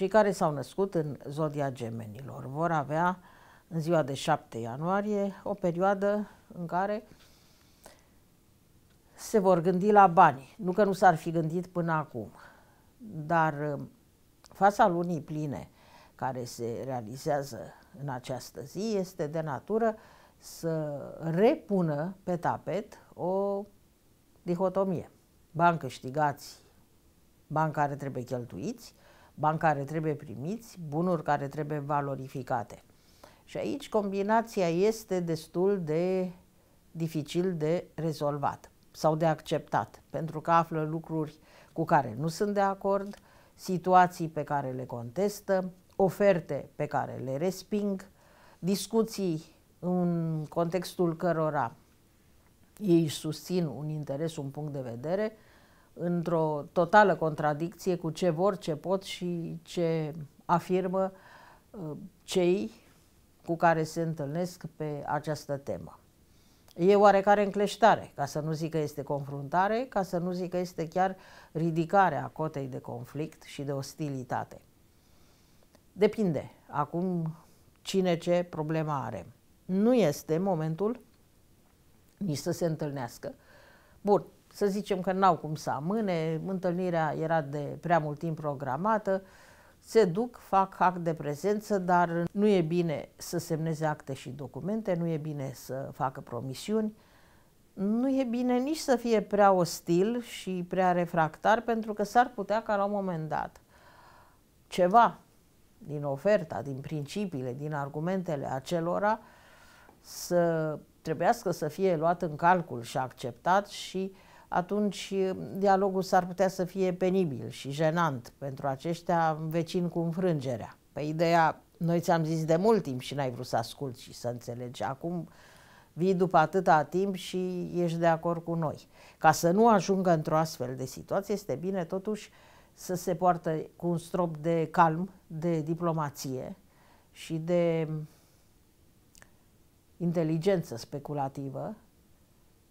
Cei care s-au născut în zodia gemenilor vor avea în ziua de 7 ianuarie o perioadă în care se vor gândi la bani. Nu că nu s-ar fi gândit până acum, dar um, fața lunii pline care se realizează în această zi este de natură să repună pe tapet o dihotomie. Bani câștigați, bani care trebuie cheltuiți bani care trebuie primiți, bunuri care trebuie valorificate. Și aici combinația este destul de dificil de rezolvat sau de acceptat, pentru că află lucruri cu care nu sunt de acord, situații pe care le contestă, oferte pe care le resping, discuții în contextul cărora ei susțin un interes, un punct de vedere, într-o totală contradicție cu ce vor, ce pot și ce afirmă uh, cei cu care se întâlnesc pe această temă. E oarecare încleștare, ca să nu zic că este confruntare, ca să nu zic că este chiar ridicarea cotei de conflict și de ostilitate. Depinde acum cine ce problemă are. Nu este momentul nici să se întâlnească. Bun, să zicem că n-au cum să amâne, întâlnirea era de prea mult timp programată, se duc, fac act de prezență, dar nu e bine să semneze acte și documente, nu e bine să facă promisiuni, nu e bine nici să fie prea ostil și prea refractar, pentru că s-ar putea ca la un moment dat ceva din oferta, din principiile, din argumentele acelora să trebuiască să fie luat în calcul și acceptat și uh, atunci dialogul s-ar putea să fie penibil și jenant pentru aceștia vecin cu înfrângerea. Pe ideea, noi ți-am zis de mult timp și n-ai vrut să asculti și să înțelegi. Acum vii după atâta timp și ești de acord cu noi. Ca să nu ajungă într-o astfel de situație, este bine totuși să se poartă cu un strop de calm, de diplomație și de inteligență speculativă,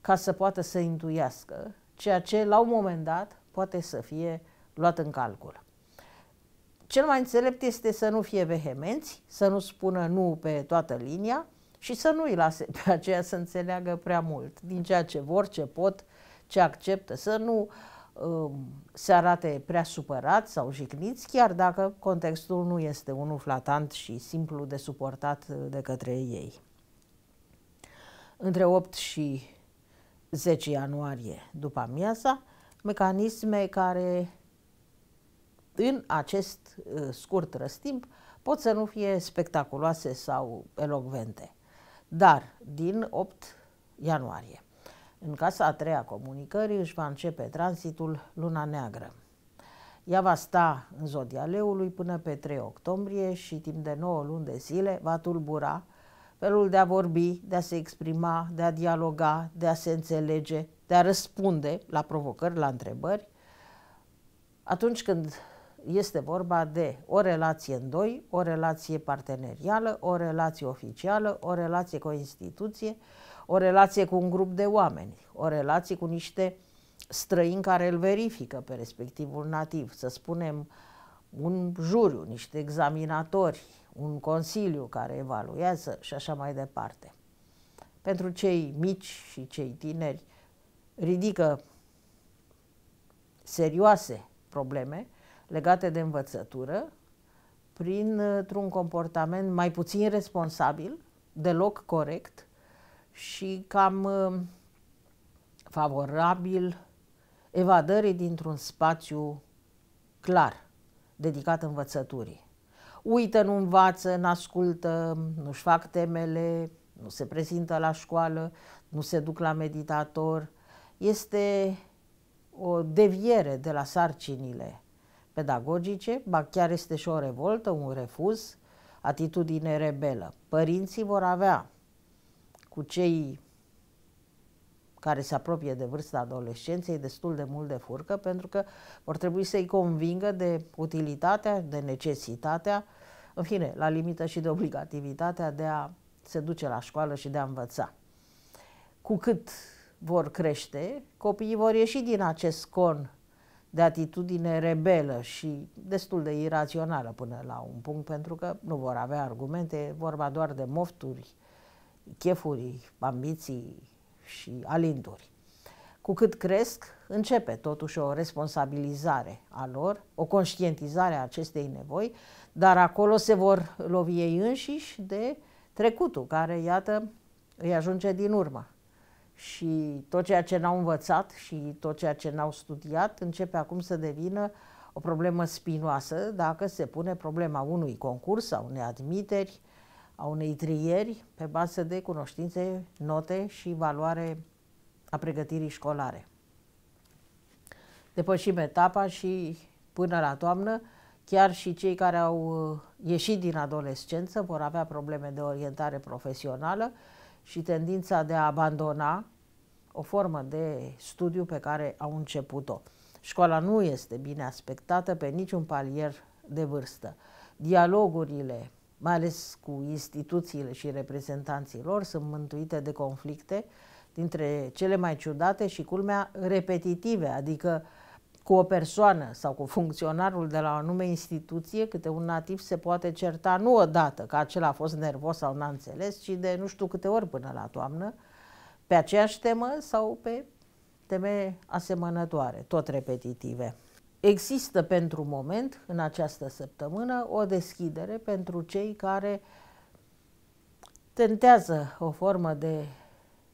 ca să poată să intuiască, ceea ce la un moment dat poate să fie luat în calcul. Cel mai înțelept este să nu fie vehemenți, să nu spună nu pe toată linia și să nu-i lase pe aceea să înțeleagă prea mult din ceea ce vor, ce pot, ce acceptă, să nu um, se arate prea supărat sau jigniți, chiar dacă contextul nu este unul flatant și simplu de suportat uh, de către ei. Între 8 și 10 ianuarie după amiaza, mecanisme care în acest uh, scurt răstimp pot să nu fie spectaculoase sau elocvente. Dar din 8 ianuarie, în casa a treia comunicării își va începe tranzitul Luna Neagră. Ea va sta în zodia leului până pe 3 octombrie și timp de 9 luni de zile va tulbura felul de a vorbi, de a se exprima, de a dialoga, de a se înțelege, de a răspunde la provocări, la întrebări, atunci când este vorba de o relație în doi, o relație partenerială, o relație oficială, o relație cu o instituție, o relație cu un grup de oameni, o relație cu niște străini care îl verifică pe respectivul nativ, să spunem un juriu, niște examinatori, un consiliu care evaluează și așa mai departe. Pentru cei mici și cei tineri ridică serioase probleme legate de învățătură printr-un comportament mai puțin responsabil, deloc corect și cam uh, favorabil evadării dintr-un spațiu clar dedicat învățăturii uită, nu învață, nu ascultă, nu-și fac temele, nu se prezintă la școală, nu se duc la meditator. Este o deviere de la sarcinile pedagogice, ba chiar este și o revoltă, un refuz, atitudine rebelă. Părinții vor avea cu cei care se apropie de vârsta adolescenței destul de mult de furcă pentru că vor trebui să-i convingă de utilitatea, de necesitatea, în fine, la limită și de obligativitatea de a se duce la școală și de a învăța. Cu cât vor crește, copiii vor ieși din acest con de atitudine rebelă și destul de irațională până la un punct, pentru că nu vor avea argumente, vorba doar de mofturi, chefuri, ambiții, și alinduri. Cu cât cresc, începe totuși o responsabilizare a lor, o conștientizare a acestei nevoi, dar acolo se vor lovi ei înșiși de trecutul, care, iată, îi ajunge din urmă. Și tot ceea ce n-au învățat și tot ceea ce n-au studiat începe acum să devină o problemă spinoasă dacă se pune problema unui concurs sau unei admiteri a unei trieri pe bază de cunoștințe, note și valoare a pregătirii școlare. Depășim etapa și până la toamnă, chiar și cei care au uh, ieșit din adolescență vor avea probleme de orientare profesională și tendința de a abandona o formă de studiu pe care au început-o. Școala nu este bine aspectată pe niciun palier de vârstă. Dialogurile mai ales cu instituțiile și reprezentanții lor, sunt mântuite de conflicte dintre cele mai ciudate și culmea repetitive, adică cu o persoană sau cu funcționarul de la o anume instituție, câte un nativ se poate certa nu odată că acela a fost nervos sau n-a înțeles, ci de nu știu câte ori până la toamnă, pe aceeași temă sau pe teme asemănătoare, tot repetitive. Există pentru moment, în această săptămână, o deschidere pentru cei care tentează o formă de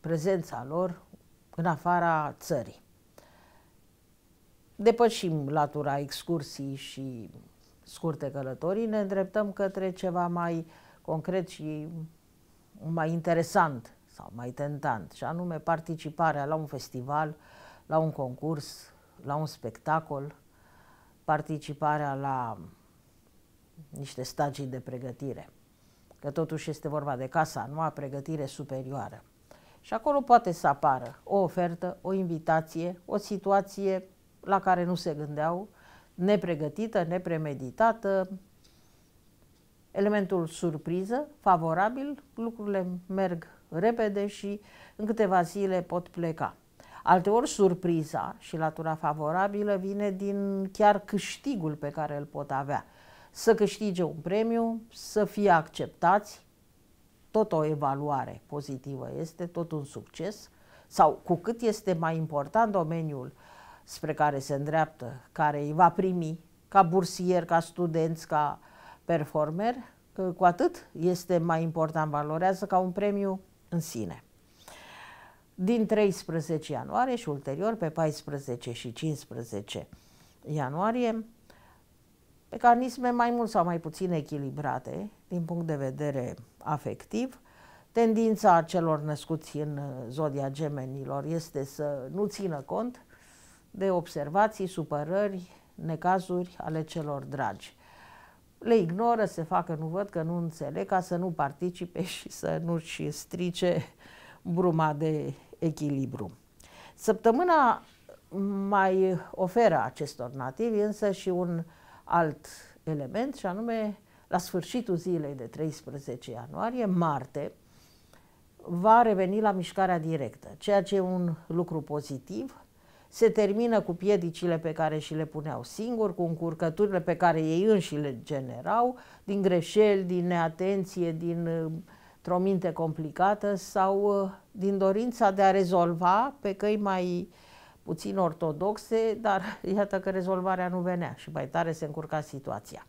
prezența lor în afara țării. Depășim latura excursii și scurte călătorii, ne îndreptăm către ceva mai concret și mai interesant sau mai tentant, și anume participarea la un festival, la un concurs, la un spectacol, participarea la niște stagii de pregătire. Că totuși este vorba de casa, nu a pregătire superioară. Și acolo poate să apară o ofertă, o invitație, o situație la care nu se gândeau, nepregătită, nepremeditată, elementul surpriză, favorabil, lucrurile merg repede și în câteva zile pot pleca. Alteori surpriza și latura favorabilă vine din chiar câștigul pe care îl pot avea. Să câștige un premiu, să fie acceptați, tot o evaluare pozitivă este, tot un succes, sau cu cât este mai important domeniul spre care se îndreaptă, care îi va primi ca bursier, ca studenți, ca performer, cu atât este mai important, valorează ca un premiu în sine din 13 ianuarie și ulterior pe 14 și 15 ianuarie, mecanisme mai mult sau mai puțin echilibrate din punct de vedere afectiv. Tendința celor născuți în zodia gemenilor este să nu țină cont de observații, supărări, necazuri ale celor dragi. Le ignoră, se fac că nu văd, că nu înțeleg, ca să nu participe și să nu-și strice uh, bruma de echilibru. Săptămâna mai oferă acestor nativi însă și un alt element și anume la sfârșitul zilei de 13 ianuarie, marte, va reveni la mișcarea directă, ceea ce e un lucru pozitiv. Se termină cu piedicile pe care și le puneau singuri, cu încurcăturile pe care ei înși le generau, din greșeli, din neatenție, din uh, într-o minte complicată sau uh, din dorința de a rezolva pe căi mai puțin ortodoxe, dar iată că rezolvarea nu venea și mai tare se încurca situația.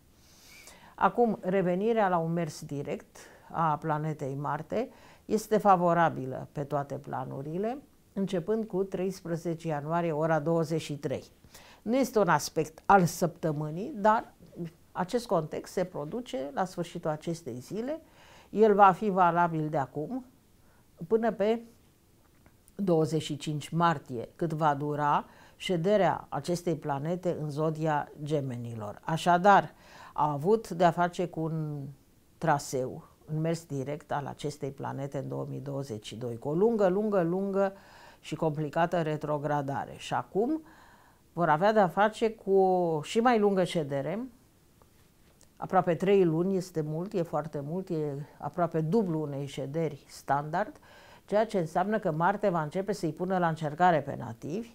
Acum, revenirea la un mers direct a planetei Marte este favorabilă pe toate planurile, începând cu 13 ianuarie, ora 23. Nu este un aspect al săptămânii, dar acest context se produce la sfârșitul acestei zile, el va fi valabil de acum până pe 25 martie, cât va dura șederea acestei planete în zodia gemenilor. Așadar, a avut de-a face cu un traseu, un mers direct al acestei planete în 2022, cu o lungă, lungă, lungă și complicată retrogradare. Și acum vor avea de-a face cu o și mai lungă ședere, aproape trei luni este mult, e foarte mult, e aproape dublu unei șederi standard, ceea ce înseamnă că Marte va începe să-i pună la încercare pe nativi,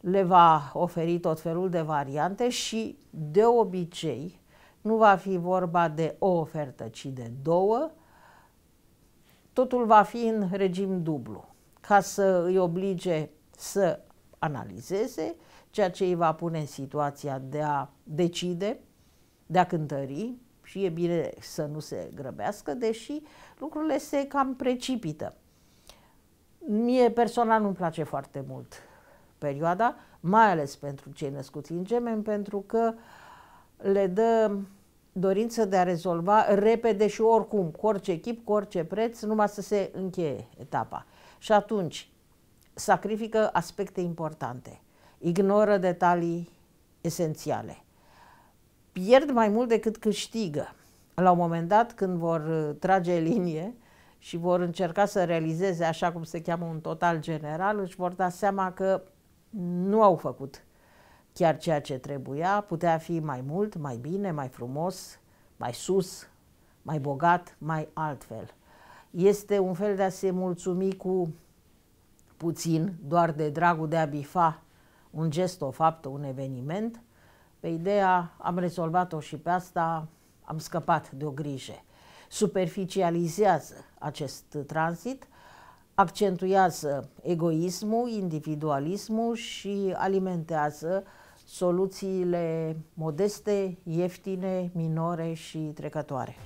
le va oferi tot felul de variante și, de obicei, nu va fi vorba de o ofertă, ci de două, totul va fi în regim dublu, ca să îi oblige să analizeze, ceea ce îi va pune în situația de a decide de a cântări și e bine să nu se grăbească, deși lucrurile se cam precipită. Mie personal nu-mi place foarte mult perioada, mai ales pentru cei născuți în gemeni, pentru că le dă dorință de a rezolva repede și oricum, cu orice echip, cu orice preț, numai să se încheie etapa. Și atunci sacrifică aspecte importante, ignoră detalii esențiale pierd mai mult decât câștigă. La un moment dat, când vor uh, trage linie și vor încerca să realizeze așa cum se cheamă un total general, își vor da seama că nu au făcut chiar ceea ce trebuia, putea fi mai mult, mai bine, mai frumos, mai sus, mai bogat, mai altfel. Este un fel de a se mulțumi cu puțin, doar de dragul de a bifa un gest, o faptă, un eveniment, pe ideea am rezolvat-o și pe asta am scăpat de o grijă. Superficializează acest tranzit, accentuează egoismul, individualismul și alimentează soluțiile modeste, ieftine, minore și trecătoare.